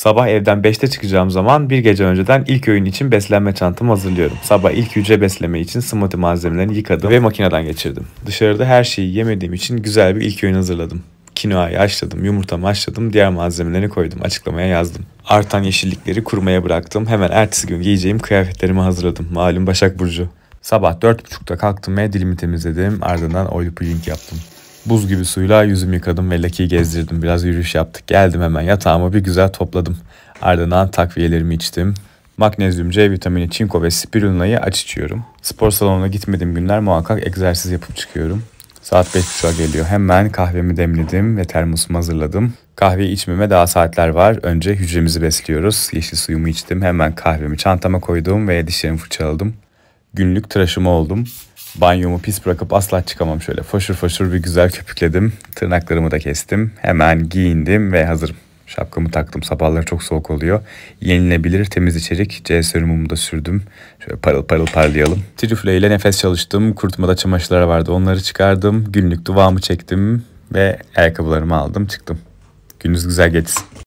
Sabah evden 5'te çıkacağım zaman bir gece önceden ilk öğün için beslenme çantamı hazırlıyorum. Sabah ilk hücre besleme için smoothie malzemelerini yıkadım ve makineden geçirdim. Dışarıda her şeyi yemediğim için güzel bir ilk öğün hazırladım. Kinoayı açladım, yumurtamı açladım, diğer malzemelerini koydum, açıklamaya yazdım. Artan yeşillikleri kurumaya bıraktım, hemen ertesi gün giyeceğim kıyafetlerimi hazırladım. Malum Başak Burcu. Sabah 4.30'da kalktım ve dilimi temizledim, ardından oil pulling yaptım. Buz gibi suyla yüzümü yıkadım ve lakiyi gezdirdim. Biraz yürüyüş yaptık. Geldim hemen yatağımı bir güzel topladım. Ardından takviyelerimi içtim. Magnezyum, C vitamini, çinko ve spirulina'yı aç içiyorum. Spor salonuna gitmediğim günler muhakkak egzersiz yapıp çıkıyorum. Saat 5.30'a geliyor. Hemen kahvemi demledim ve termosumu hazırladım. Kahve içmeme daha saatler var. Önce hücremizi besliyoruz. Yeşil suyumu içtim. Hemen kahvemi çantama koydum ve dişlerimi fırçaladım günlük tıraşıma oldum. Banyomu pis bırakıp asla çıkamam şöyle. Foşur foşur bir güzel köpükledim. Tırnaklarımı da kestim. Hemen giyindim ve hazırım. Şapkamı taktım. Sabahları çok soğuk oluyor. Yenilebilir temiz içerik. C serumumu da sürdüm. Şöyle parıl parıl parlayalım. Trifle ile nefes çalıştım. Kurutmada çamaşırlar vardı. Onları çıkardım. Günlük duvamı çektim ve ayakkabılarımı aldım çıktım. Gününüz güzel geçsin.